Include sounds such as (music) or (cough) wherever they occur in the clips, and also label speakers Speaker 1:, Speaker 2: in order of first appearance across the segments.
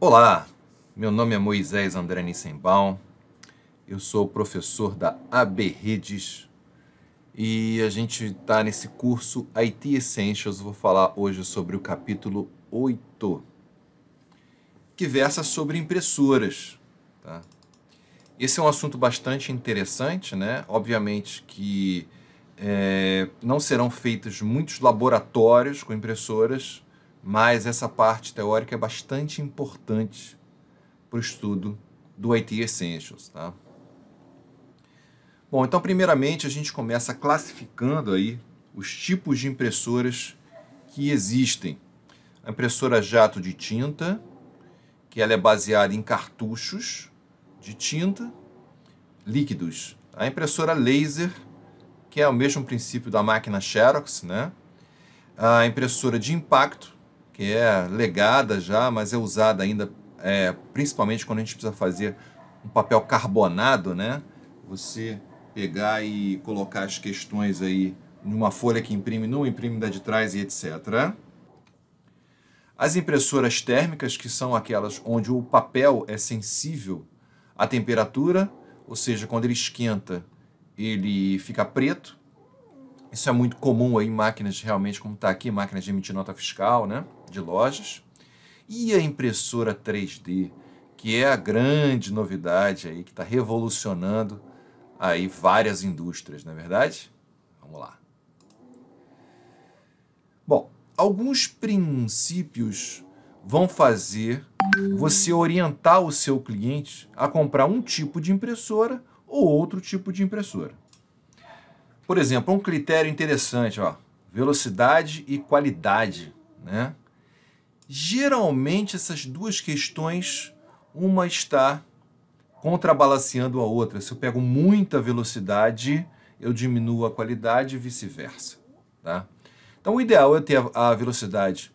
Speaker 1: Olá, meu nome é Moisés André Nissenbaum, eu sou professor da AB Redes e a gente está nesse curso IT Essentials. Vou falar hoje sobre o capítulo 8, que versa sobre impressoras. Tá? Esse é um assunto bastante interessante, né? Obviamente que é, não serão feitos muitos laboratórios com impressoras mas essa parte teórica é bastante importante para o estudo do IT Essentials. Tá? Bom, então primeiramente a gente começa classificando aí os tipos de impressoras que existem. A impressora jato de tinta, que ela é baseada em cartuchos de tinta líquidos. A impressora laser, que é o mesmo princípio da máquina Xerox, né? A impressora de impacto, que é legada já, mas é usada ainda é, principalmente quando a gente precisa fazer um papel carbonado, né? Você pegar e colocar as questões aí numa folha que imprime numa, imprime da de trás e etc. As impressoras térmicas, que são aquelas onde o papel é sensível à temperatura, ou seja, quando ele esquenta, ele fica preto, isso é muito comum aí em máquinas realmente, como está aqui, máquinas de emitir nota fiscal, né? De lojas. E a impressora 3D, que é a grande novidade aí, que está revolucionando aí várias indústrias, não é verdade? Vamos lá. Bom, alguns princípios vão fazer você orientar o seu cliente a comprar um tipo de impressora ou outro tipo de impressora. Por exemplo, um critério interessante, ó, velocidade e qualidade, né? Geralmente essas duas questões, uma está contrabalanceando a outra. Se eu pego muita velocidade, eu diminuo a qualidade e vice-versa, tá? Então o ideal é ter a velocidade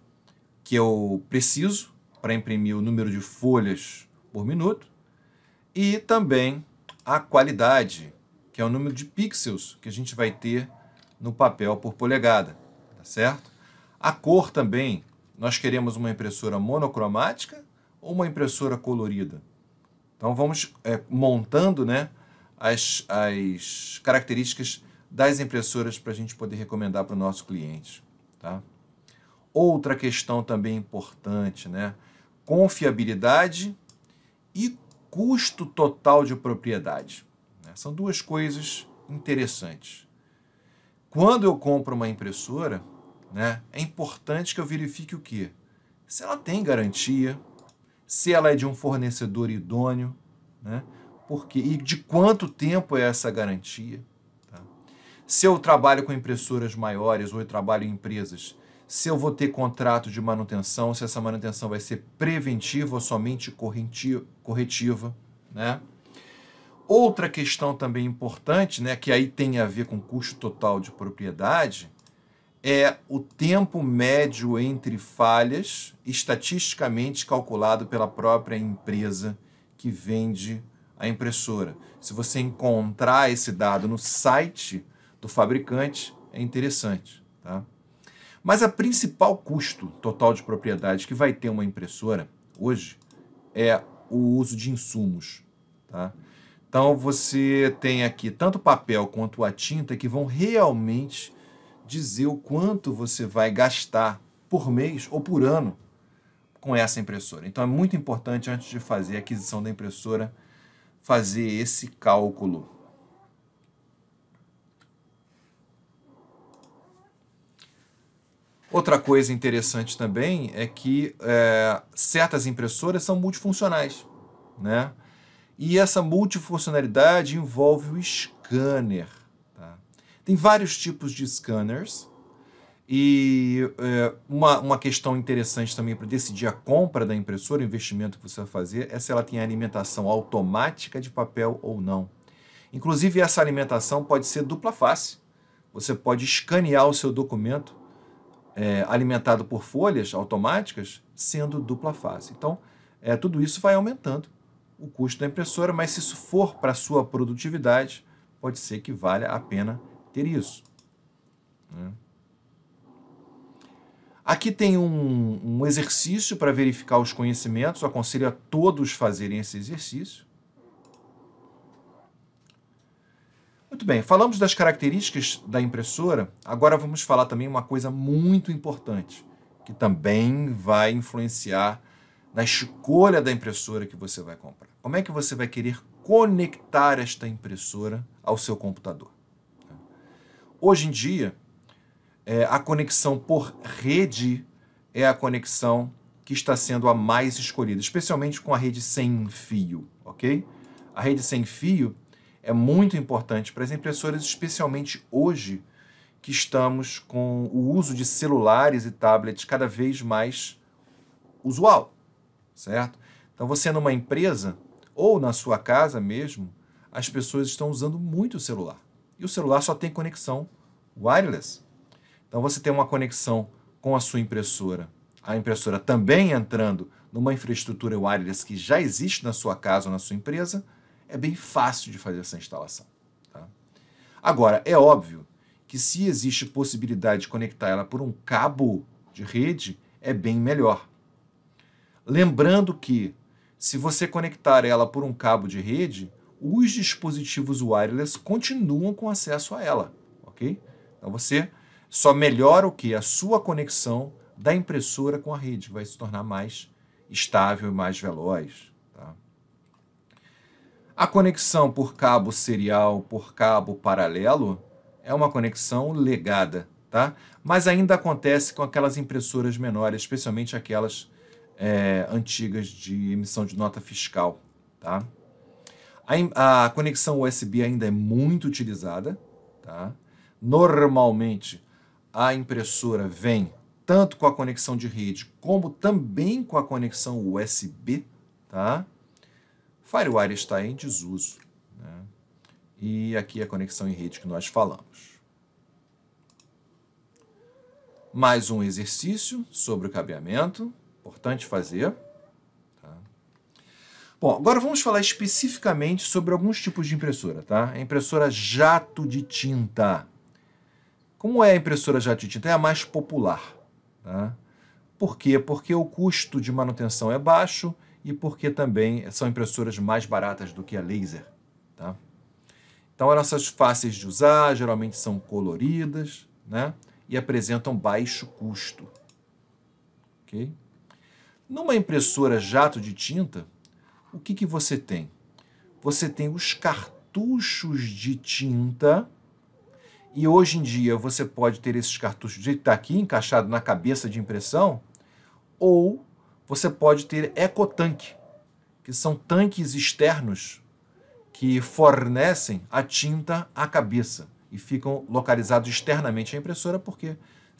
Speaker 1: que eu preciso para imprimir o número de folhas por minuto e também a qualidade que é o número de pixels que a gente vai ter no papel por polegada, tá certo? A cor também, nós queremos uma impressora monocromática ou uma impressora colorida? Então vamos é, montando né, as, as características das impressoras para a gente poder recomendar para o nosso cliente. Tá? Outra questão também importante, né? confiabilidade e custo total de propriedade. São duas coisas interessantes. Quando eu compro uma impressora, né, é importante que eu verifique o que? Se ela tem garantia, se ela é de um fornecedor idôneo, né, porque, e de quanto tempo é essa garantia. Tá? Se eu trabalho com impressoras maiores ou eu trabalho em empresas, se eu vou ter contrato de manutenção, se essa manutenção vai ser preventiva ou somente corretiva né? outra questão também importante, né, que aí tem a ver com custo total de propriedade, é o tempo médio entre falhas, estatisticamente calculado pela própria empresa que vende a impressora. Se você encontrar esse dado no site do fabricante, é interessante. Tá? Mas a principal custo total de propriedade que vai ter uma impressora hoje é o uso de insumos. Tá? Então você tem aqui tanto o papel quanto a tinta que vão realmente dizer o quanto você vai gastar por mês ou por ano com essa impressora. Então é muito importante antes de fazer a aquisição da impressora fazer esse cálculo. Outra coisa interessante também é que é, certas impressoras são multifuncionais, né? E essa multifuncionalidade envolve o scanner. Tá? Tem vários tipos de scanners. E é, uma, uma questão interessante também para decidir a compra da impressora, o investimento que você vai fazer, é se ela tem alimentação automática de papel ou não. Inclusive, essa alimentação pode ser dupla face. Você pode escanear o seu documento é, alimentado por folhas automáticas, sendo dupla face. Então, é, tudo isso vai aumentando o custo da impressora, mas se isso for para a sua produtividade, pode ser que valha a pena ter isso. Né? Aqui tem um, um exercício para verificar os conhecimentos, Eu aconselho a todos fazerem esse exercício. Muito bem, falamos das características da impressora, agora vamos falar também uma coisa muito importante, que também vai influenciar na escolha da impressora que você vai comprar. Como é que você vai querer conectar esta impressora ao seu computador? Hoje em dia, é, a conexão por rede é a conexão que está sendo a mais escolhida, especialmente com a rede sem fio, ok? A rede sem fio é muito importante para as impressoras, especialmente hoje que estamos com o uso de celulares e tablets cada vez mais usual certo? Então você é numa empresa ou na sua casa mesmo, as pessoas estão usando muito o celular. E o celular só tem conexão wireless. Então você tem uma conexão com a sua impressora, a impressora também entrando numa infraestrutura wireless que já existe na sua casa ou na sua empresa, é bem fácil de fazer essa instalação. Tá? Agora, é óbvio que se existe possibilidade de conectar ela por um cabo de rede, é bem melhor. Lembrando que, se você conectar ela por um cabo de rede, os dispositivos wireless continuam com acesso a ela, ok? Então você só melhora o que? A sua conexão da impressora com a rede, vai se tornar mais estável e mais veloz. Tá? A conexão por cabo serial, por cabo paralelo, é uma conexão legada, tá? Mas ainda acontece com aquelas impressoras menores, especialmente aquelas é, antigas de emissão de nota fiscal. Tá? A, a, conexão USB ainda é muito utilizada. Tá? Normalmente, a impressora vem tanto com a conexão de rede como também com a conexão USB. Tá? FireWire está em desuso. Né? E aqui é a conexão em rede que nós falamos. Mais um exercício sobre o cabeamento. Importante fazer. Tá? Bom, agora vamos falar especificamente sobre alguns tipos de impressora, tá? A impressora jato de tinta. Como é a impressora jato de tinta? É a mais popular, tá? Por quê? Porque o custo de manutenção é baixo e porque também são impressoras mais baratas do que a laser, tá? Então elas são fáceis de usar, geralmente são coloridas, né? E apresentam baixo custo, ok? Numa impressora jato de tinta, o que, que você tem? Você tem os cartuchos de tinta. E hoje em dia você pode ter esses cartuchos de jeito tá aqui, encaixado na cabeça de impressão, ou você pode ter ecotanque, que são tanques externos que fornecem a tinta à cabeça e ficam localizados externamente à impressora, porque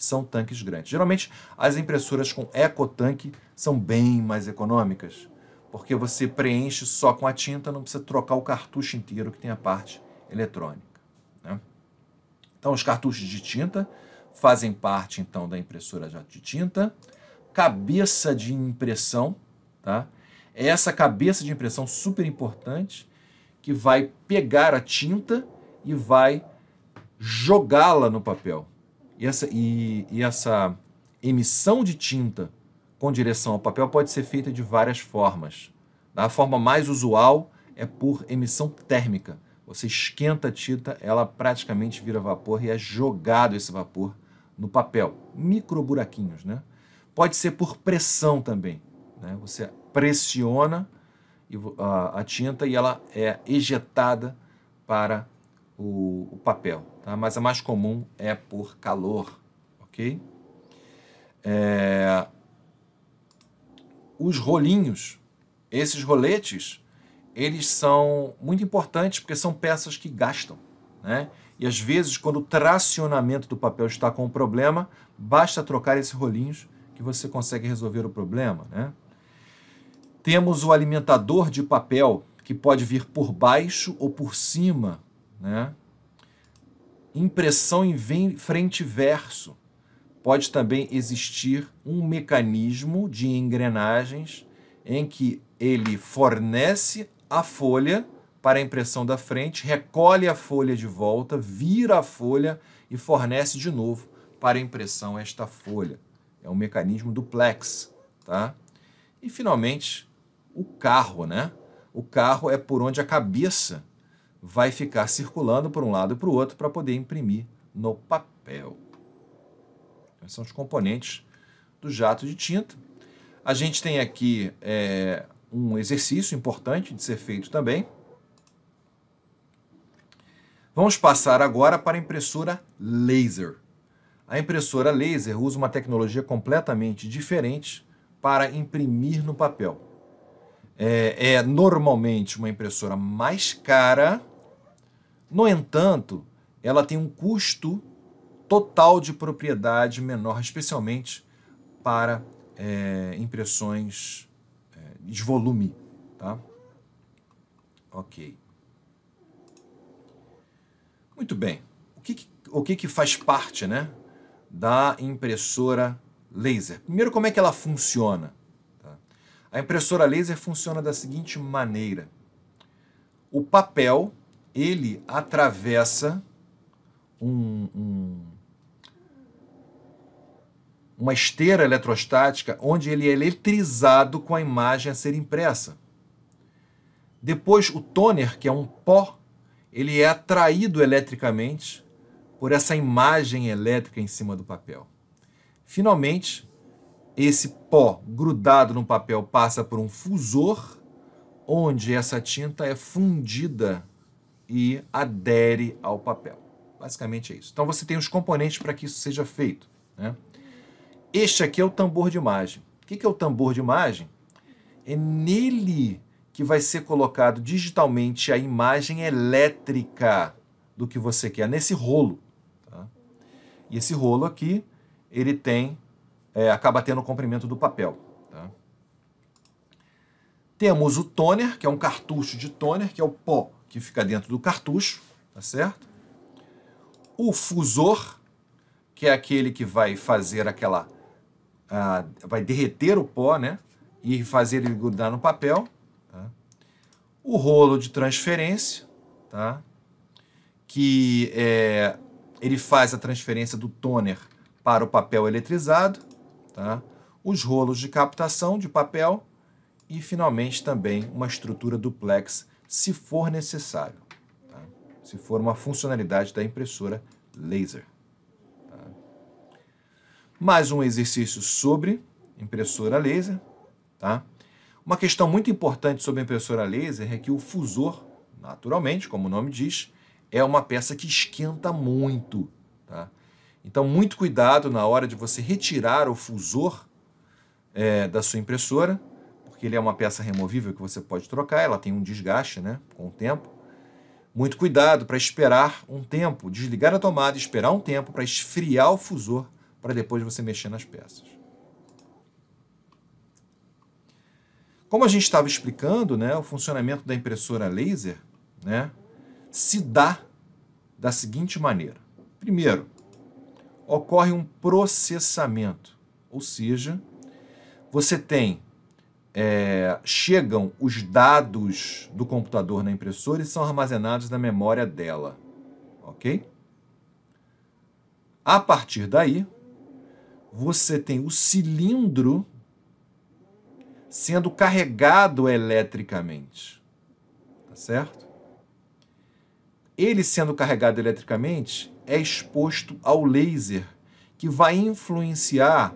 Speaker 1: são tanques grandes. Geralmente, as impressoras com ecotanque são bem mais econômicas, porque você preenche só com a tinta, não precisa trocar o cartucho inteiro que tem a parte eletrônica. Né? Então, os cartuchos de tinta fazem parte, então, da impressora de tinta. Cabeça de impressão, tá? É essa cabeça de impressão super importante que vai pegar a tinta e vai jogá-la no papel. E essa, e, e essa emissão de tinta com direção ao papel pode ser feita de várias formas. A forma mais usual é por emissão térmica. Você esquenta a tinta, ela praticamente vira vapor e é jogado esse vapor no papel. Micro buraquinhos, né? Pode ser por pressão também. Né? Você pressiona a tinta e ela é ejetada para o, o papel, tá? mas a mais comum é por calor, ok? É... Os rolinhos, esses roletes, eles são muito importantes porque são peças que gastam, né? E às vezes, quando o tracionamento do papel está com um problema, basta trocar esses rolinhos que você consegue resolver o problema, né? Temos o alimentador de papel, que pode vir por baixo ou por cima né? Impressão em frente e verso. Pode também existir um mecanismo de engrenagens em que ele fornece a folha para a impressão da frente, recolhe a folha de volta, vira a folha e fornece de novo para a impressão esta folha. É um mecanismo duplex, tá? E finalmente, o carro, né? O carro é por onde a cabeça vai ficar circulando por um lado e para o outro para poder imprimir no papel. Esses são os componentes do jato de tinta. A gente tem aqui é, um exercício importante de ser feito também. Vamos passar agora para a impressora laser. A impressora laser usa uma tecnologia completamente diferente para imprimir no papel. É, é normalmente uma impressora mais cara no entanto, ela tem um custo total de propriedade menor, especialmente para é, impressões é, de volume. Tá? Ok. Muito bem. O que, o que, que faz parte né, da impressora laser? Primeiro, como é que ela funciona? Tá? A impressora laser funciona da seguinte maneira. O papel ele atravessa um, um, uma esteira eletrostática onde ele é eletrizado com a imagem a ser impressa. Depois, o toner, que é um pó, ele é atraído eletricamente por essa imagem elétrica em cima do papel. Finalmente, esse pó grudado no papel passa por um fusor, onde essa tinta é fundida e adere ao papel. Basicamente é isso. Então você tem os componentes para que isso seja feito. Né? Este aqui é o tambor de imagem. O que é o tambor de imagem? É nele que vai ser colocado digitalmente a imagem elétrica do que você quer, nesse rolo. Tá? E esse rolo aqui, ele tem, é, acaba tendo o comprimento do papel. Tá? Temos o toner, que é um cartucho de toner, que é o pó que fica dentro do cartucho, tá certo? O fusor, que é aquele que vai fazer aquela. Ah, vai derreter o pó, né? E fazer ele grudar no papel. Tá? O rolo de transferência, tá? Que é, ele faz a transferência do toner para o papel eletrizado, tá? Os rolos de captação de papel e finalmente também uma estrutura duplex se for necessário, tá? se for uma funcionalidade da impressora laser. Tá? Mais um exercício sobre impressora laser. Tá? Uma questão muito importante sobre a impressora laser é que o fusor, naturalmente, como o nome diz, é uma peça que esquenta muito. Tá? Então, muito cuidado na hora de você retirar o fusor é, da sua impressora, porque ele é uma peça removível que você pode trocar, ela tem um desgaste né, com o tempo. Muito cuidado para esperar um tempo, desligar a tomada, esperar um tempo para esfriar o fusor para depois você mexer nas peças. Como a gente estava explicando, né, o funcionamento da impressora laser né, se dá da seguinte maneira. Primeiro, ocorre um processamento, ou seja, você tem é, chegam os dados do computador na impressora e são armazenados na memória dela, ok? A partir daí, você tem o cilindro sendo carregado eletricamente, tá certo? Ele sendo carregado eletricamente é exposto ao laser que vai influenciar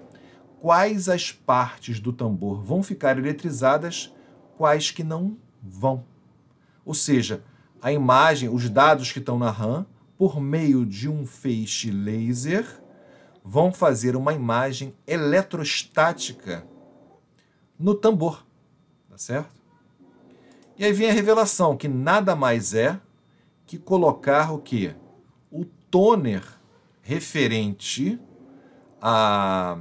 Speaker 1: quais as partes do tambor vão ficar eletrizadas, quais que não vão. Ou seja, a imagem, os dados que estão na RAM, por meio de um feixe laser, vão fazer uma imagem eletrostática no tambor, tá certo? E aí vem a revelação que nada mais é que colocar o que? O toner referente a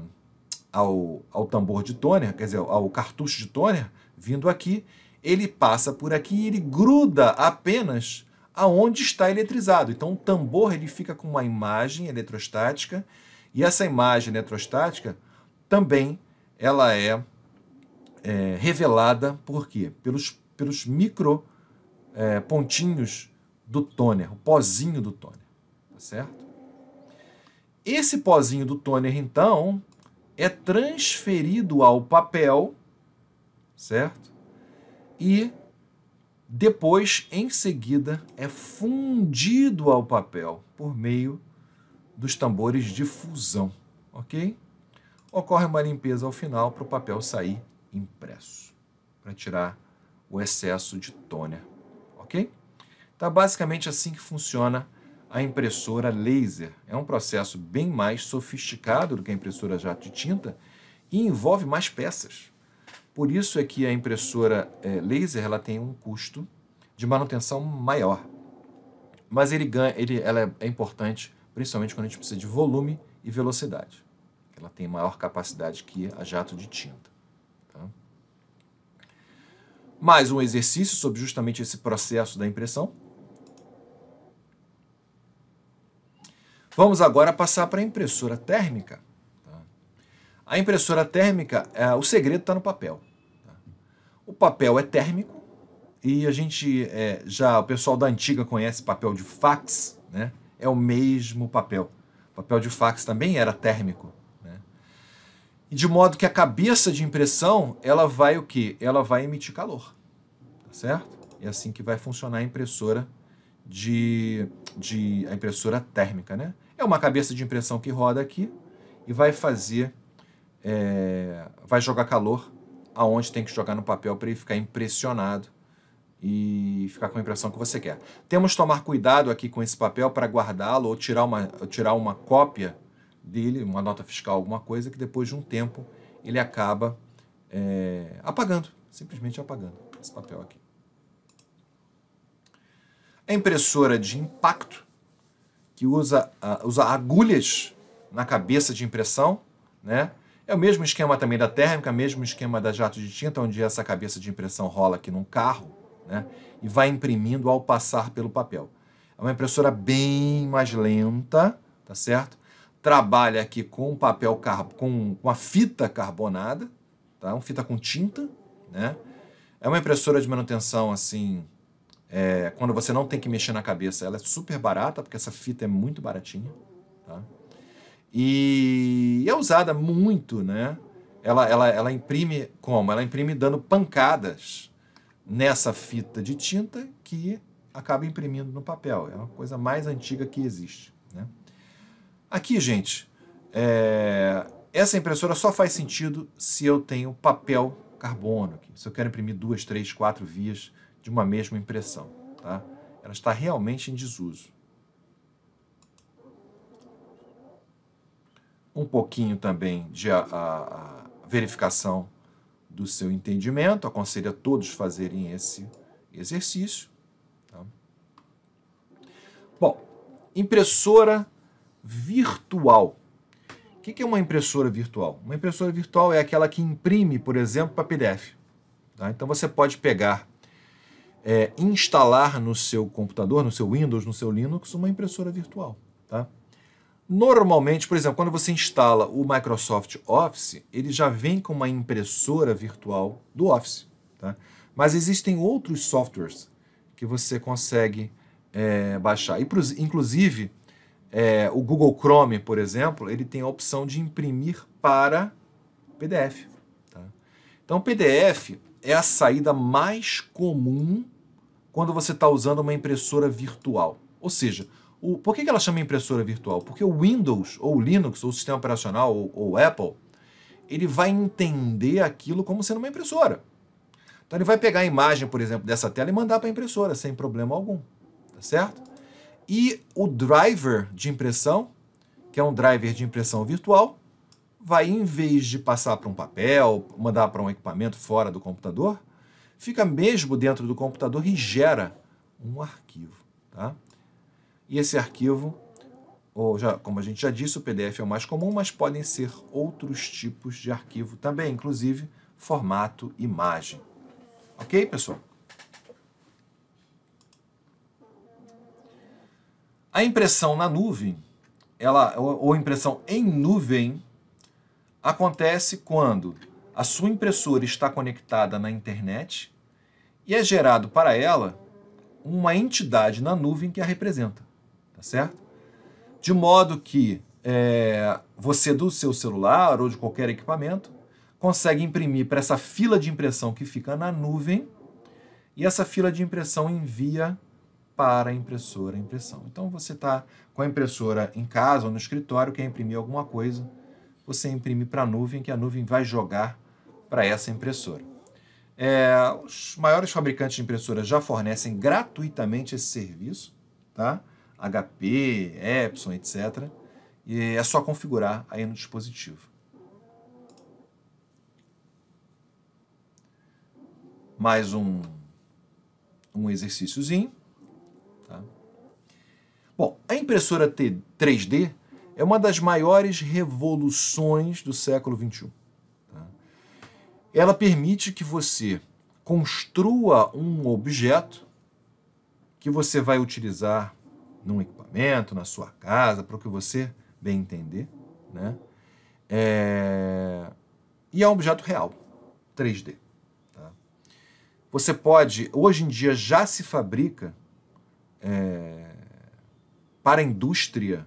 Speaker 1: ao, ao tambor de Tôner, quer dizer, ao cartucho de Tôner, vindo aqui, ele passa por aqui e ele gruda apenas aonde está eletrizado. Então o tambor ele fica com uma imagem eletrostática e essa imagem eletrostática também ela é, é revelada por quê? Pelos, pelos micro é, pontinhos do Tôner, o pozinho do Tôner, tá certo? Esse pozinho do Tôner, então é transferido ao papel, certo? E depois, em seguida, é fundido ao papel por meio dos tambores de fusão, ok? Ocorre uma limpeza ao final para o papel sair impresso, para tirar o excesso de tônia, ok? Tá basicamente assim que funciona a impressora laser. É um processo bem mais sofisticado do que a impressora jato de tinta e envolve mais peças. Por isso é que a impressora é, laser ela tem um custo de manutenção maior. Mas ele ganha, ele, ela é, é importante principalmente quando a gente precisa de volume e velocidade. Ela tem maior capacidade que a jato de tinta. Tá? Mais um exercício sobre justamente esse processo da impressão. Vamos agora passar para a impressora térmica. Tá? A impressora térmica, é, o segredo está no papel. Tá? O papel é térmico e a gente é, já o pessoal da antiga conhece papel de fax, né? É o mesmo papel. O papel de fax também era térmico, né? E de modo que a cabeça de impressão ela vai o que? Ela vai emitir calor, tá certo? É assim que vai funcionar a impressora de, de a impressora térmica, né? É uma cabeça de impressão que roda aqui e vai fazer, é, vai jogar calor aonde tem que jogar no papel para ele ficar impressionado e ficar com a impressão que você quer. Temos que tomar cuidado aqui com esse papel para guardá-lo ou tirar uma, tirar uma cópia dele, uma nota fiscal, alguma coisa, que depois de um tempo ele acaba é, apagando, simplesmente apagando esse papel aqui. A impressora de impacto que usa, uh, usa agulhas na cabeça de impressão, né? É o mesmo esquema também da térmica, é mesmo esquema da jato de tinta, onde essa cabeça de impressão rola aqui num carro, né? E vai imprimindo ao passar pelo papel. É uma impressora bem mais lenta, tá certo? Trabalha aqui com papel com, com a fita carbonada, tá? Uma fita com tinta, né? É uma impressora de manutenção assim é, quando você não tem que mexer na cabeça, ela é super barata, porque essa fita é muito baratinha. Tá? E é usada muito, né? Ela, ela, ela imprime como? Ela imprime dando pancadas nessa fita de tinta que acaba imprimindo no papel. É uma coisa mais antiga que existe. Né? Aqui, gente, é... essa impressora só faz sentido se eu tenho papel carbono. Aqui. Se eu quero imprimir duas, três, quatro vias de uma mesma impressão. Tá? Ela está realmente em desuso. Um pouquinho também de a, a, a verificação do seu entendimento, aconselho a todos fazerem esse exercício. Tá? Bom, impressora virtual. O que é uma impressora virtual? Uma impressora virtual é aquela que imprime, por exemplo, para PDF. Tá? Então você pode pegar é, instalar no seu computador, no seu Windows, no seu Linux, uma impressora virtual. Tá? Normalmente, por exemplo, quando você instala o Microsoft Office, ele já vem com uma impressora virtual do Office. Tá? Mas existem outros softwares que você consegue é, baixar. E, inclusive, é, o Google Chrome, por exemplo, ele tem a opção de imprimir para PDF. Tá? Então, PDF é a saída mais comum quando você está usando uma impressora virtual. Ou seja, o, por que, ela chama impressora virtual? Porque o Windows, ou Linux, ou o sistema operacional, ou, ou Apple, ele vai entender aquilo como sendo uma impressora. Então ele vai pegar a imagem, por exemplo, dessa tela e mandar para a impressora sem problema algum, tá certo? E o driver de impressão, que é um driver de impressão virtual, vai em vez de passar para um papel, mandar para um equipamento fora do computador, fica mesmo dentro do computador e gera um arquivo. Tá? E esse arquivo, ou já, como a gente já disse, o PDF é o mais comum, mas podem ser outros tipos de arquivo também, inclusive formato imagem. Ok, pessoal? A impressão na nuvem, ela, ou impressão em nuvem, acontece quando a sua impressora está conectada na internet e é gerado para ela uma entidade na nuvem que a representa, tá certo? De modo que é, você do seu celular ou de qualquer equipamento consegue imprimir para essa fila de impressão que fica na nuvem e essa fila de impressão envia para a impressora a impressão. Então você está com a impressora em casa ou no escritório, quer imprimir alguma coisa, você imprime para a nuvem que a nuvem vai jogar para essa impressora. É, os maiores fabricantes de impressoras já fornecem gratuitamente esse serviço, tá? HP, Epson, etc. E é só configurar aí no dispositivo. Mais um, um exercíciozinho. Tá? Bom, a impressora 3D é uma das maiores revoluções do século XXI ela permite que você construa um objeto que você vai utilizar num equipamento, na sua casa, para o que você bem entender, né? É... E é um objeto real, 3D. Tá? Você pode, hoje em dia já se fabrica é... para a indústria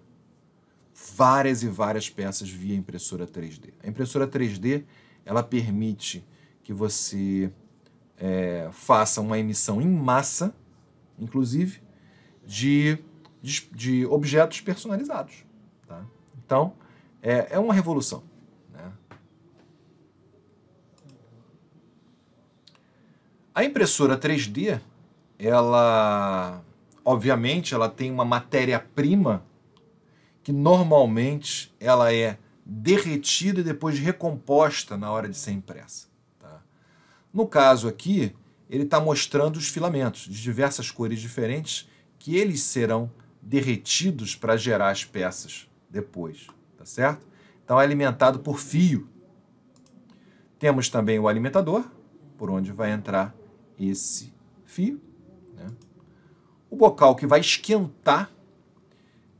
Speaker 1: várias e várias peças via impressora 3D. A impressora 3D ela permite que você é, faça uma emissão em massa, inclusive, de, de, de objetos personalizados. Tá? Então, é, é uma revolução. Né? A impressora 3D, ela, obviamente, ela tem uma matéria-prima que normalmente ela é derretida e depois recomposta na hora de ser impressa. Tá? No caso aqui, ele está mostrando os filamentos de diversas cores diferentes que eles serão derretidos para gerar as peças depois, tá certo? Então é alimentado por fio. Temos também o alimentador, por onde vai entrar esse fio. Né? O bocal que vai esquentar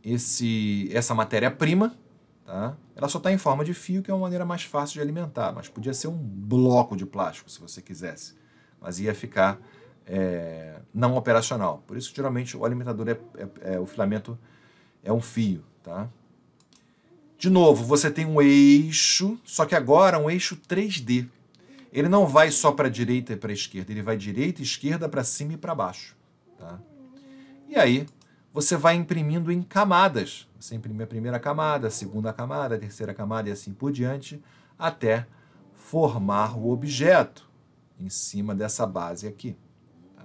Speaker 1: esse, essa matéria-prima Tá? Ela só está em forma de fio, que é uma maneira mais fácil de alimentar, mas podia ser um bloco de plástico, se você quisesse. Mas ia ficar é, não operacional. Por isso, geralmente, o alimentador é, é, é, o filamento é um fio, tá? De novo, você tem um eixo, só que agora um eixo 3D. Ele não vai só para a direita e para a esquerda, ele vai direita, esquerda, para cima e para baixo, tá? E aí, você vai imprimindo em camadas. Você imprime a primeira camada, a segunda camada, a terceira camada e assim por diante, até formar o objeto em cima dessa base aqui. Tá?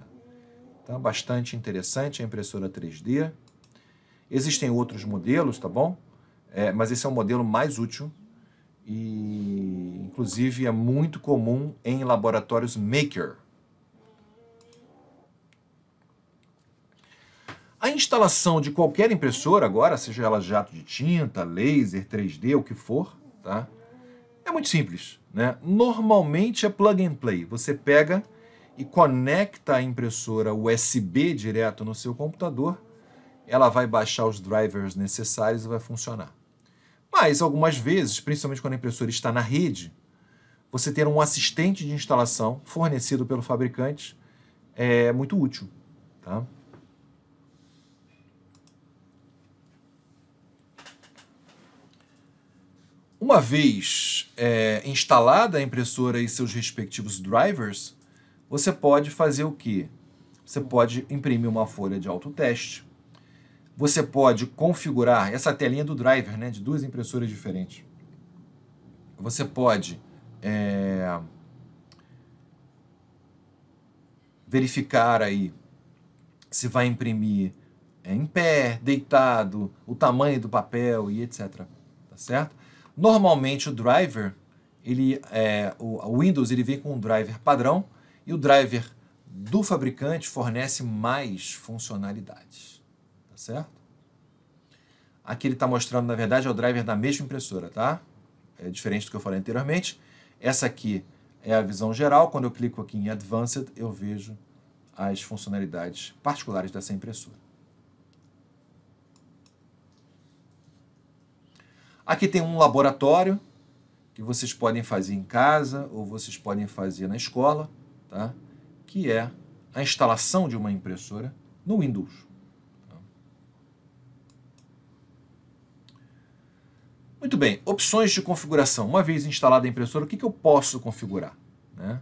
Speaker 1: Então, é bastante interessante a impressora 3D. Existem outros modelos, tá bom? É, mas esse é o modelo mais útil e, inclusive, é muito comum em laboratórios maker. A instalação de qualquer impressora agora, seja ela jato de tinta, laser, 3D, o que for, tá? É muito simples, né? Normalmente é plug and play. Você pega e conecta a impressora USB direto no seu computador, ela vai baixar os drivers necessários e vai funcionar. Mas algumas vezes, principalmente quando a impressora está na rede, você ter um assistente de instalação fornecido pelo fabricante é muito útil, tá? Uma vez é, instalada a impressora e seus respectivos drivers, você pode fazer o que? Você pode imprimir uma folha de autoteste. Você pode configurar essa telinha do driver, né, de duas impressoras diferentes. Você pode é, verificar aí se vai imprimir é, em pé, deitado, o tamanho do papel e etc. Tá certo? Normalmente o driver, ele, é, o, o Windows ele vem com um driver padrão e o driver do fabricante fornece mais funcionalidades, tá certo? Aqui ele está mostrando, na verdade, é o driver da mesma impressora, tá? É diferente do que eu falei anteriormente. Essa aqui é a visão geral. Quando eu clico aqui em Advanced, eu vejo as funcionalidades particulares dessa impressora. Aqui tem um laboratório que vocês podem fazer em casa ou vocês podem fazer na escola, tá? que é a instalação de uma impressora no Windows. Muito bem, opções de configuração. Uma vez instalada a impressora, o que, que eu posso configurar? Né?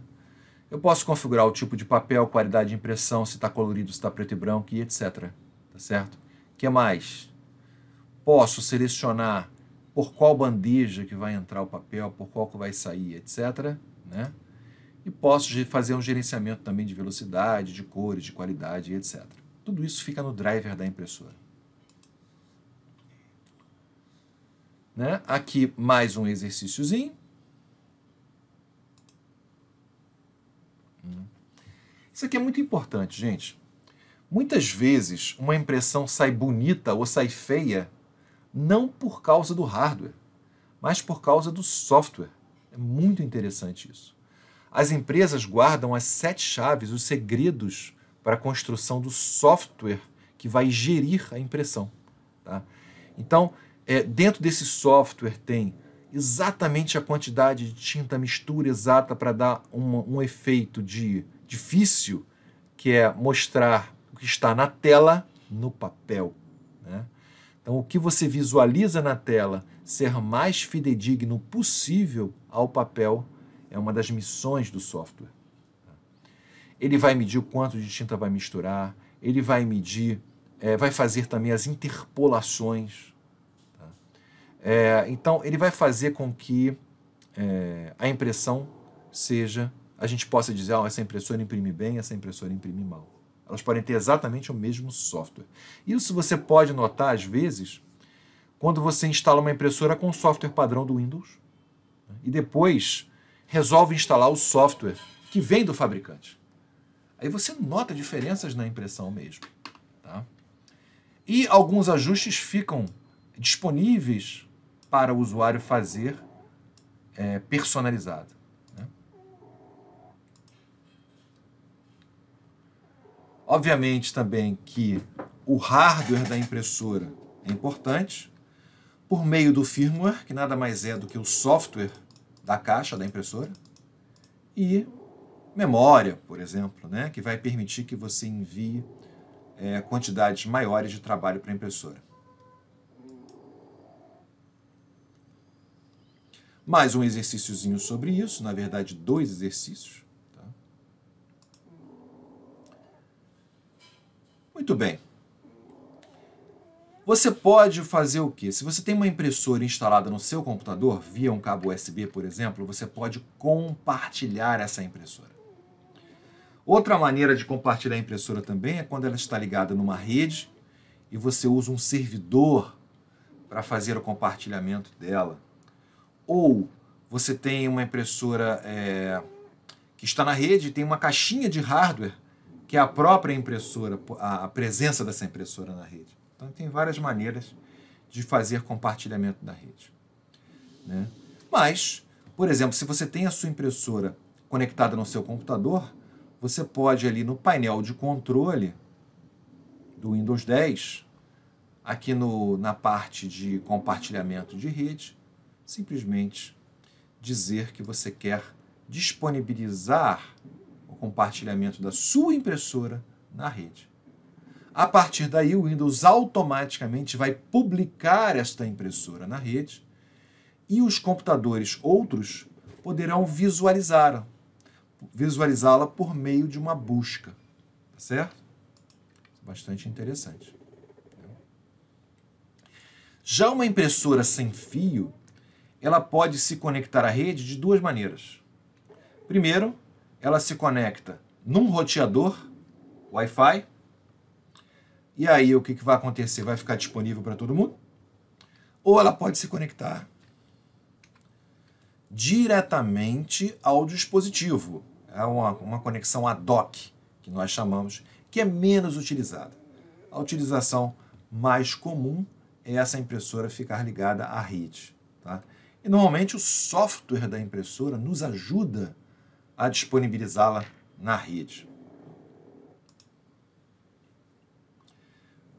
Speaker 1: Eu posso configurar o tipo de papel, qualidade de impressão, se está colorido, se está preto e branco e etc. Tá certo? O que mais? Posso selecionar por qual bandeja que vai entrar o papel, por qual que vai sair, etc. Né? E posso fazer um gerenciamento também de velocidade, de cores, de qualidade, etc. Tudo isso fica no driver da impressora. Né? Aqui mais um exercíciozinho. Hum. Isso aqui é muito importante, gente. Muitas vezes uma impressão sai bonita ou sai feia não por causa do hardware, mas por causa do software. É muito interessante isso. As empresas guardam as sete chaves, os segredos para a construção do software que vai gerir a impressão. Tá? Então, é, dentro desse software tem exatamente a quantidade de tinta, mistura exata para dar um, um efeito de difícil, que é mostrar o que está na tela no papel. Né? Então, o que você visualiza na tela ser mais fidedigno possível ao papel é uma das missões do software. Ele vai medir o quanto de tinta vai misturar, ele vai medir, é, vai fazer também as interpolações. Tá? É, então, ele vai fazer com que é, a impressão seja, a gente possa dizer, oh, essa impressora imprime bem, essa impressora imprime mal. Elas podem ter exatamente o mesmo software. Isso você pode notar, às vezes, quando você instala uma impressora com o software padrão do Windows né? e depois resolve instalar o software que vem do fabricante. Aí você nota diferenças na impressão mesmo. Tá? E alguns ajustes ficam disponíveis para o usuário fazer é, personalizado. Obviamente também que o hardware da impressora é importante, por meio do firmware, que nada mais é do que o software da caixa da impressora, e memória, por exemplo, né, que vai permitir que você envie é, quantidades maiores de trabalho para a impressora. Mais um exercíciozinho sobre isso, na verdade dois exercícios. Muito bem. Você pode fazer o quê? Se você tem uma impressora instalada no seu computador, via um cabo USB, por exemplo, você pode compartilhar essa impressora. Outra maneira de compartilhar a impressora também é quando ela está ligada numa rede e você usa um servidor para fazer o compartilhamento dela. Ou você tem uma impressora é, que está na rede e tem uma caixinha de hardware que é a própria impressora, a presença dessa impressora na rede. Então, tem várias maneiras de fazer compartilhamento da rede. Né? Mas, por exemplo, se você tem a sua impressora conectada no seu computador, você pode ali no painel de controle do Windows 10, aqui no, na parte de compartilhamento de rede, simplesmente dizer que você quer disponibilizar o compartilhamento da sua impressora na rede. A partir daí, o Windows automaticamente vai publicar esta impressora na rede e os computadores outros poderão visualizá-la, visualizá-la por meio de uma busca, tá certo? Bastante interessante. Já uma impressora sem fio, ela pode se conectar à rede de duas maneiras. Primeiro, ela se conecta num roteador Wi-Fi. E aí o que, que vai acontecer? Vai ficar disponível para todo mundo? Ou ela pode se conectar diretamente ao dispositivo. É uma, uma conexão ad hoc, que nós chamamos, que é menos utilizada. A utilização mais comum é essa impressora ficar ligada à rede. Tá? E normalmente o software da impressora nos ajuda a disponibilizá-la na rede.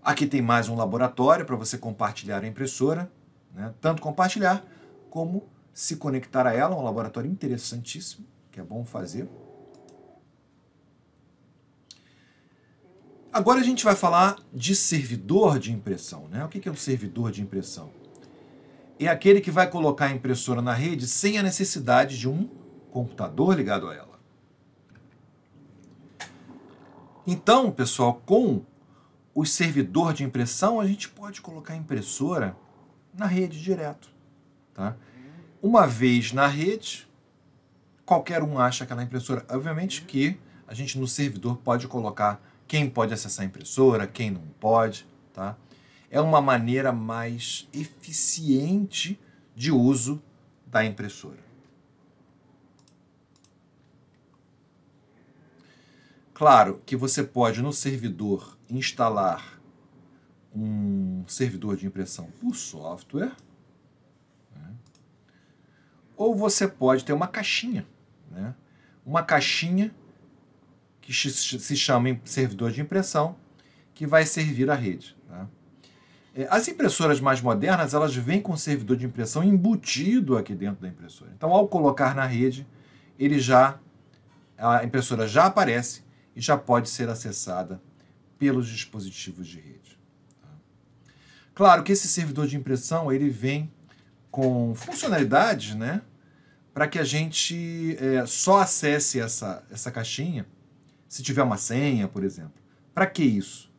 Speaker 1: Aqui tem mais um laboratório para você compartilhar a impressora, né? tanto compartilhar como se conectar a ela, um laboratório interessantíssimo, que é bom fazer. Agora a gente vai falar de servidor de impressão. Né? O que é um servidor de impressão? É aquele que vai colocar a impressora na rede sem a necessidade de um computador ligado a ela. Então, pessoal, com o servidor de impressão, a gente pode colocar a impressora na rede direto. Tá? Uma vez na rede, qualquer um acha aquela impressora. Obviamente que a gente no servidor pode colocar quem pode acessar a impressora, quem não pode. Tá? É uma maneira mais eficiente de uso da impressora. Claro que você pode no servidor instalar um servidor de impressão por software, né? ou você pode ter uma caixinha, né? uma caixinha que se chama servidor de impressão, que vai servir a rede. Né? É, as impressoras mais modernas, elas vêm com servidor de impressão embutido aqui dentro da impressora. Então, ao colocar na rede, ele já a impressora já aparece e já pode ser acessada pelos dispositivos de rede. Tá? Claro que esse servidor de impressão ele vem com funcionalidades, né, para que a gente é, só acesse essa, essa caixinha se tiver uma senha, por exemplo. Para que isso?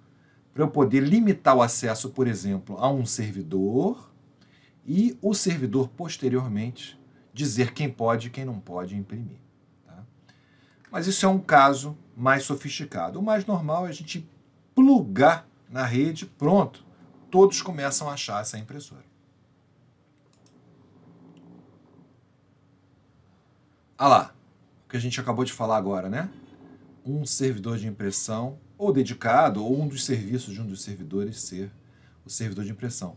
Speaker 1: Para eu poder limitar o acesso, por exemplo, a um servidor e o servidor posteriormente dizer quem pode e quem não pode imprimir. Mas isso é um caso mais sofisticado. O mais normal é a gente plugar na rede, pronto, todos começam a achar essa impressora. Ah lá, o que a gente acabou de falar agora, né? Um servidor de impressão, ou dedicado, ou um dos serviços de um dos servidores ser o servidor de impressão.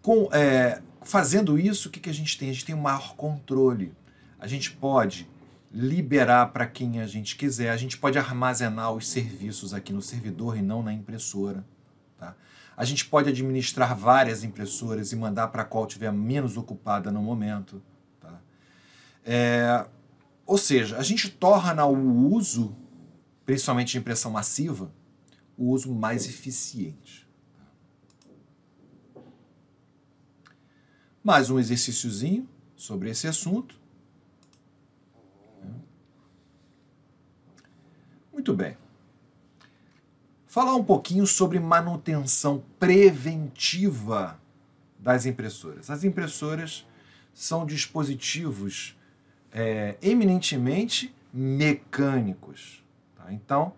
Speaker 1: Com, é, fazendo isso, o que, que a gente tem? A gente tem um maior controle. A gente pode liberar para quem a gente quiser. A gente pode armazenar os serviços aqui no servidor e não na impressora. Tá? A gente pode administrar várias impressoras e mandar para qual tiver menos ocupada no momento. Tá? É, ou seja, a gente torna o uso, principalmente de impressão massiva, o uso mais eficiente. Tá? Mais um exercíciozinho sobre esse assunto. Muito bem. Falar um pouquinho sobre manutenção preventiva das impressoras. As impressoras são dispositivos é, eminentemente mecânicos. Tá? Então,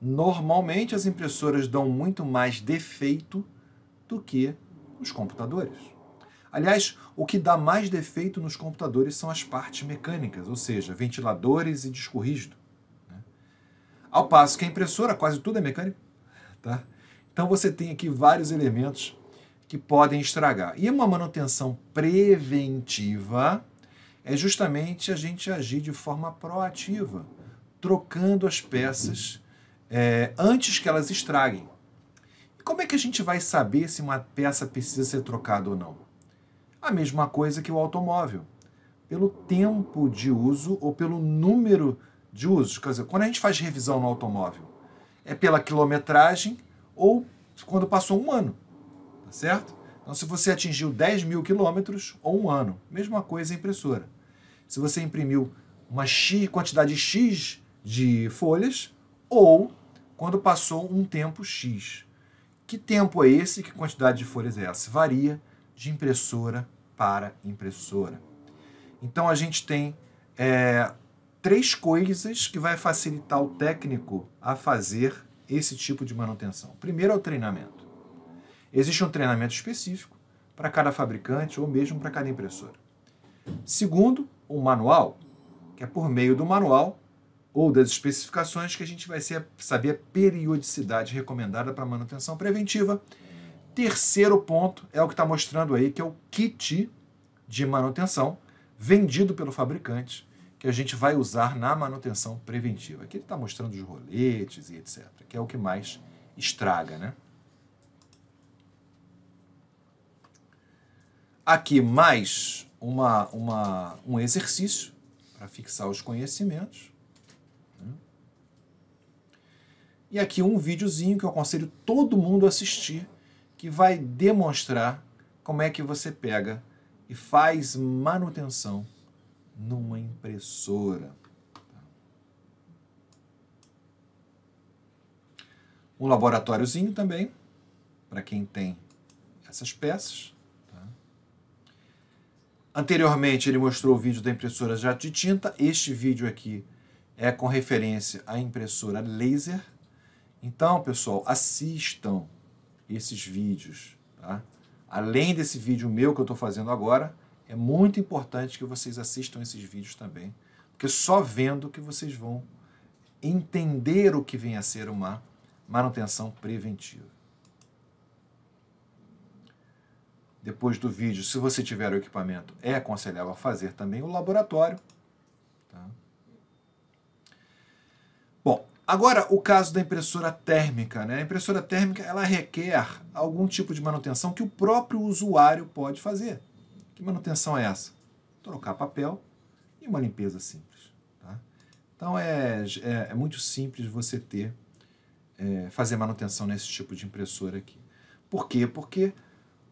Speaker 1: normalmente as impressoras dão muito mais defeito do que os computadores. Aliás, o que dá mais defeito nos computadores são as partes mecânicas, ou seja, ventiladores e disco rígido. Ao passo que a impressora, quase tudo é mecânico. Tá? Então você tem aqui vários elementos que podem estragar. E uma manutenção preventiva é justamente a gente agir de forma proativa, trocando as peças é, antes que elas estraguem. E como é que a gente vai saber se uma peça precisa ser trocada ou não? A mesma coisa que o automóvel. Pelo tempo de uso ou pelo número de de usos. Quer dizer, quando a gente faz revisão no automóvel, é pela quilometragem ou quando passou um ano, tá certo? Então, se você atingiu 10 mil quilômetros ou um ano, mesma coisa a impressora. Se você imprimiu uma X, quantidade X de folhas ou quando passou um tempo X. Que tempo é esse? Que quantidade de folhas é essa? Varia de impressora para impressora. Então, a gente tem é, três coisas que vai facilitar o técnico a fazer esse tipo de manutenção. Primeiro é o treinamento. Existe um treinamento específico para cada fabricante ou mesmo para cada impressora. Segundo, o um manual, que é por meio do manual ou das especificações que a gente vai saber a periodicidade recomendada para manutenção preventiva. Terceiro ponto é o que está mostrando aí, que é o kit de manutenção vendido pelo fabricante que a gente vai usar na manutenção preventiva. Aqui ele está mostrando os roletes e etc, que é o que mais estraga, né? Aqui mais uma, uma, um exercício para fixar os conhecimentos. Né? E aqui um videozinho que eu aconselho todo mundo assistir, que vai demonstrar como é que você pega e faz manutenção numa impressora. Tá? Um laboratóriozinho também, para quem tem essas peças. Tá? Anteriormente ele mostrou o vídeo da impressora jato de tinta. Este vídeo aqui é com referência à impressora laser. Então, pessoal, assistam esses vídeos, tá? Além desse vídeo meu que eu estou fazendo agora, é muito importante que vocês assistam esses vídeos também, porque só vendo que vocês vão entender o que vem a ser uma manutenção preventiva. Depois do vídeo, se você tiver o equipamento, é aconselhável fazer também o laboratório. Tá? Bom, Agora, o caso da impressora térmica. Né? A impressora térmica ela requer algum tipo de manutenção que o próprio usuário pode fazer. Que manutenção é essa? Trocar papel e uma limpeza simples. Tá? Então é, é, é, muito simples você ter, é, fazer manutenção nesse tipo de impressora aqui. Por quê? Porque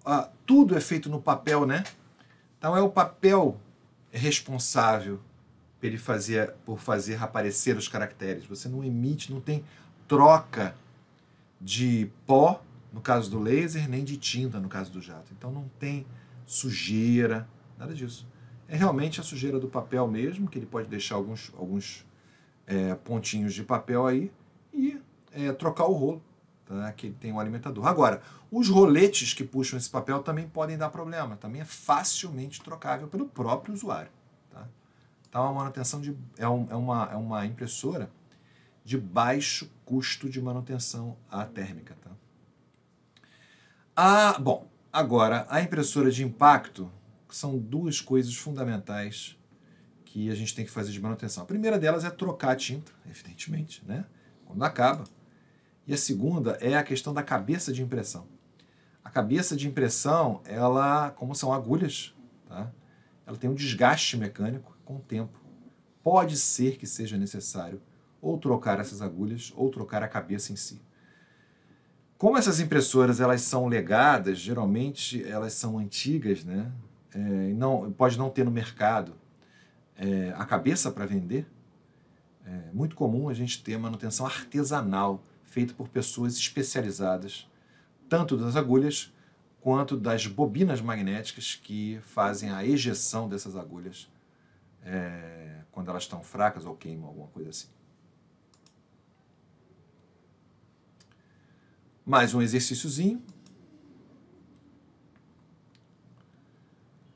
Speaker 1: ah, tudo é feito no papel, né? Então é o papel responsável ele fazer, por fazer aparecer os caracteres. Você não emite, não tem troca de pó, no caso do laser, nem de tinta, no caso do jato. Então não tem sujeira, nada disso. É realmente a sujeira do papel mesmo, que ele pode deixar alguns, alguns é, pontinhos de papel aí e é, trocar o rolo, tá? que tem um alimentador. Agora, os roletes que puxam esse papel também podem dar problema, também é facilmente trocável pelo próprio usuário. Tá? Então, tá a manutenção de, é, um, é, uma, é uma impressora de baixo custo de manutenção à térmica. Tá? Ah, bom, Agora, a impressora de impacto são duas coisas fundamentais que a gente tem que fazer de manutenção. A primeira delas é trocar a tinta, evidentemente, né? quando acaba. E a segunda é a questão da cabeça de impressão. A cabeça de impressão, ela, como são agulhas, tá? ela tem um desgaste mecânico com o tempo. Pode ser que seja necessário ou trocar essas agulhas ou trocar a cabeça em si. Como essas impressoras elas são legadas, geralmente elas são antigas, né? É, não, pode não ter no mercado é, a cabeça para vender. É muito comum a gente ter manutenção artesanal feita por pessoas especializadas, tanto das agulhas quanto das bobinas magnéticas que fazem a ejeção dessas agulhas é, quando elas estão fracas ou queimam, alguma coisa assim. Mais um exercíciozinho.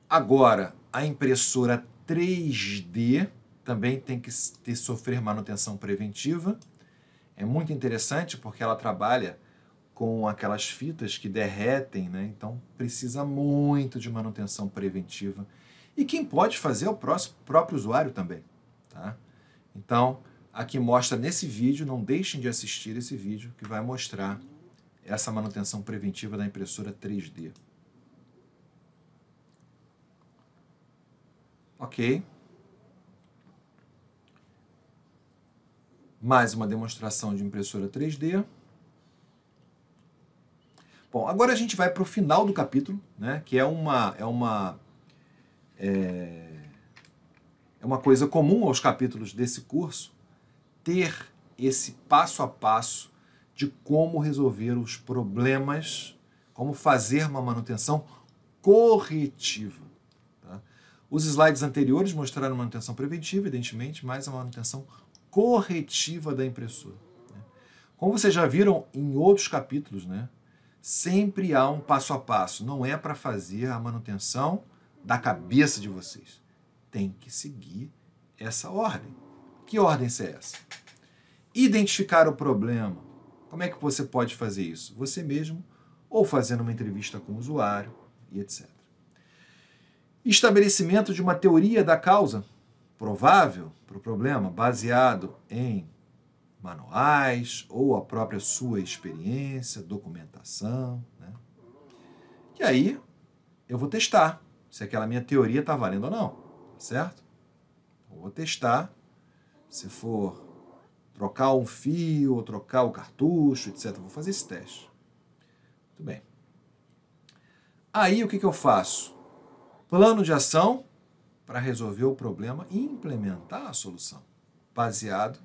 Speaker 1: Agora, a impressora 3D também tem que ter, sofrer manutenção preventiva. É muito interessante porque ela trabalha com aquelas fitas que derretem, né? Então precisa muito de manutenção preventiva. E quem pode fazer é o próprio usuário também, tá? Então, aqui mostra nesse vídeo, não deixem de assistir esse vídeo que vai mostrar essa manutenção preventiva da impressora 3D. Ok. Mais uma demonstração de impressora 3D. Bom, agora a gente vai para o final do capítulo, né? Que é uma é uma é, é uma coisa comum aos capítulos desse curso ter esse passo a passo de como resolver os problemas, como fazer uma manutenção corretiva. Tá? Os slides anteriores mostraram manutenção preventiva, evidentemente, mas a manutenção corretiva da impressora. Né? Como vocês já viram em outros capítulos, né? sempre há um passo a passo. Não é para fazer a manutenção da cabeça de vocês. Tem que seguir essa ordem. Que ordem é essa? Identificar o problema, como é que você pode fazer isso? Você mesmo ou fazendo uma entrevista com o usuário e etc. Estabelecimento de uma teoria da causa provável para o problema, baseado em manuais ou a própria sua experiência, documentação. Né? E aí eu vou testar se aquela minha teoria está valendo ou não, tá certo? Eu vou testar se for trocar um fio, ou trocar o cartucho, etc. Vou fazer esse teste. Muito bem. Aí o que, que eu faço? Plano de ação para resolver o problema e implementar a solução, baseado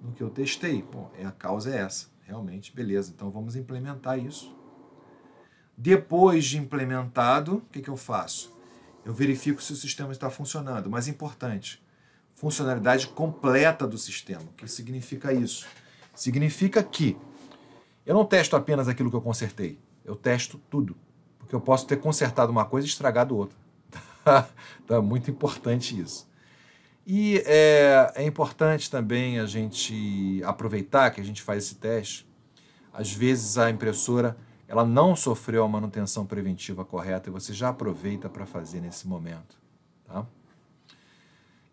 Speaker 1: no que eu testei. Bom, é, a causa é essa, realmente, beleza. Então vamos implementar isso. Depois de implementado, o que, que eu faço? Eu verifico se o sistema está funcionando. Mais importante, funcionalidade completa do sistema. O que significa isso? Significa que eu não testo apenas aquilo que eu consertei, eu testo tudo. Porque eu posso ter consertado uma coisa e estragado outra. (laughs) Tá, tá, muito importante isso. E é, é importante também a gente aproveitar que a gente faz esse teste. Às vezes a impressora ela não sofreu a manutenção preventiva correta e você já aproveita para fazer nesse momento. Tá?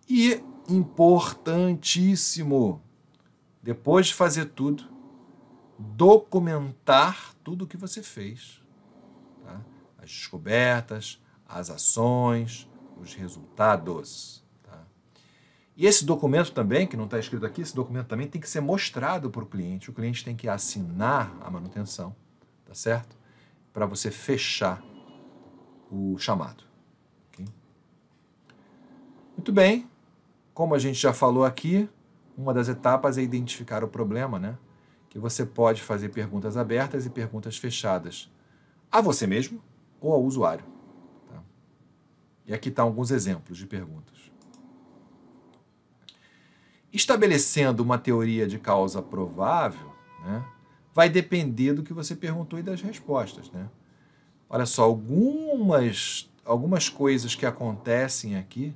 Speaker 1: E importantíssimo, depois de fazer tudo, documentar tudo o que você fez. Tá? As descobertas, as ações, os resultados. Tá? E esse documento também, que não está escrito aqui, esse documento também tem que ser mostrado para o cliente. O cliente tem que assinar a manutenção, tá certo? Para você fechar o chamado. Okay? Muito bem. Como a gente já falou aqui, uma das etapas é identificar o problema, né? Que você pode fazer perguntas abertas e perguntas fechadas a você mesmo ou ao usuário. Tá? E aqui estão tá alguns exemplos de perguntas. Estabelecendo uma teoria de causa provável, né? vai depender do que você perguntou e das respostas, né? Olha só, algumas, algumas coisas que acontecem aqui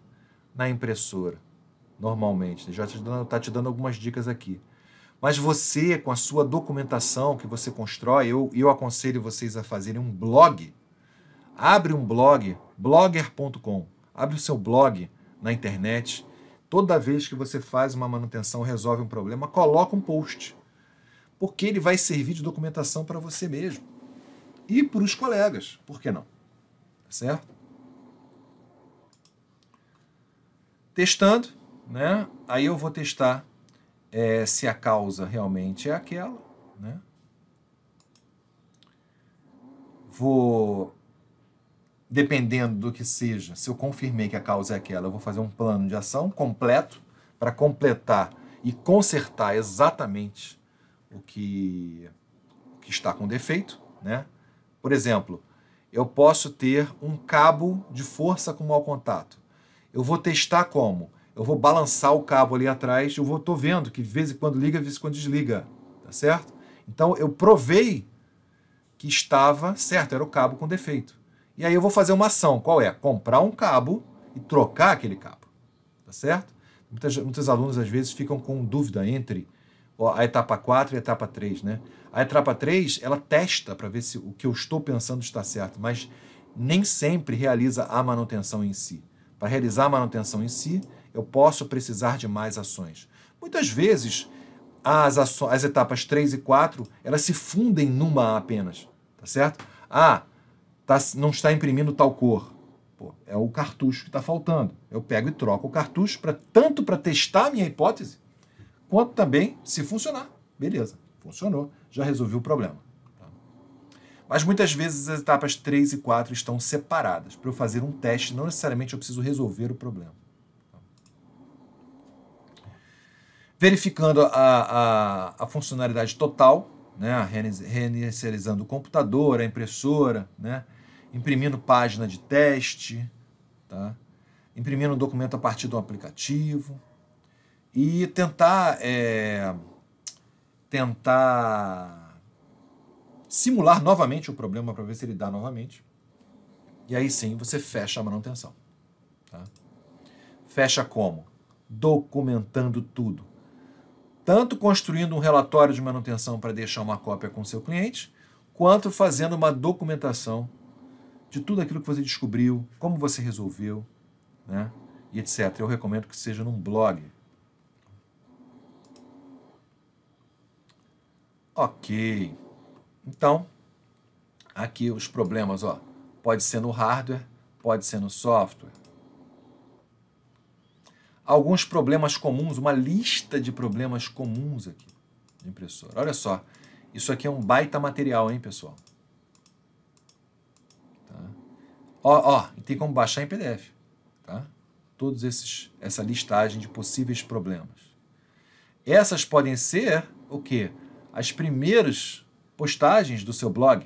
Speaker 1: na impressora normalmente. Né? Já está te dando algumas dicas aqui. Mas você, com a sua documentação que você constrói, eu, eu aconselho vocês a fazerem um blog. Abre um blog, blogger.com. Abre o seu blog na internet. Toda vez que você faz uma manutenção, resolve um problema, coloca um post. Porque ele vai servir de documentação para você mesmo e para os colegas. Por que não? Tá certo? Testando né? Aí eu vou testar é, se a causa realmente é aquela, né? Vou, dependendo do que seja, se eu confirmei que a causa é aquela, eu vou fazer um plano de ação completo para completar e consertar exatamente o que, o que está com defeito, né? Por exemplo, eu posso ter um cabo de força com mau contato. Eu vou testar como? eu vou balançar o cabo ali atrás, eu vou tô vendo que de vez em quando liga, de vez em quando desliga, tá certo? Então eu provei que estava certo, era o cabo com defeito. E aí eu vou fazer uma ação, qual é? Comprar um cabo e trocar aquele cabo, tá certo? Muitas, muitos alunos às vezes ficam com dúvida entre a etapa 4 e a etapa 3, né? A etapa 3, ela testa para ver se o que eu estou pensando está certo, mas nem sempre realiza a manutenção em si. Para realizar a manutenção em si, eu posso precisar de mais ações. Muitas vezes, as, as etapas 3 e 4, elas se fundem numa apenas, tá certo? Ah, tá, não está imprimindo tal cor. Pô, é o cartucho que está faltando. Eu pego e troco o cartucho para tanto para testar a minha hipótese, quanto também se funcionar. Beleza, funcionou, já resolvi o problema. Tá? Mas muitas vezes as etapas 3 e 4 estão separadas. Para eu fazer um teste, não necessariamente eu preciso resolver o problema. verificando a, a, a funcionalidade total, né, reinicializando o computador, a impressora, né, imprimindo página de teste, tá, imprimindo um documento a partir do aplicativo e tentar, é, tentar simular novamente o problema para ver se ele dá novamente. E aí sim você fecha a manutenção. Tá? Fecha como? Documentando tudo tanto construindo um relatório de manutenção para deixar uma cópia com seu cliente, quanto fazendo uma documentação de tudo aquilo que você descobriu, como você resolveu, né? E etc. Eu recomendo que seja num blog. Ok. Então, aqui os problemas, ó. Pode ser no hardware, pode ser no software alguns problemas comuns, uma lista de problemas comuns aqui no impressor. Olha só, isso aqui é um baita material, hein, pessoal? Tá? Ó, ó, tem como baixar em PDF, tá? Todos esses, essa listagem de possíveis problemas. Essas podem ser o quê? As primeiras postagens do seu blog.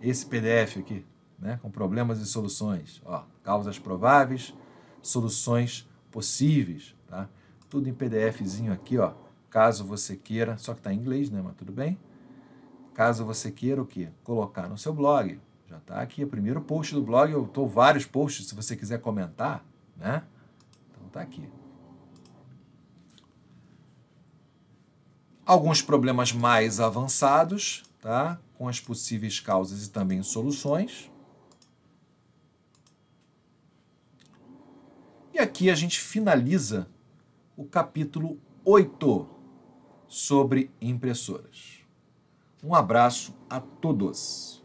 Speaker 1: Esse PDF aqui, né? Com problemas e soluções. Ó, causas prováveis, soluções possíveis, tá? Tudo em PDFzinho aqui, ó. Caso você queira, só que tá em inglês, né? Mas tudo bem. Caso você queira o quê? Colocar no seu blog. Já tá? aqui, o primeiro post do blog. Eu estou vários posts, se você quiser comentar, né? Então tá aqui. Alguns problemas mais avançados, tá? Com as possíveis causas e também soluções. E aqui a gente finaliza o capítulo 8 sobre impressoras. Um abraço a todos.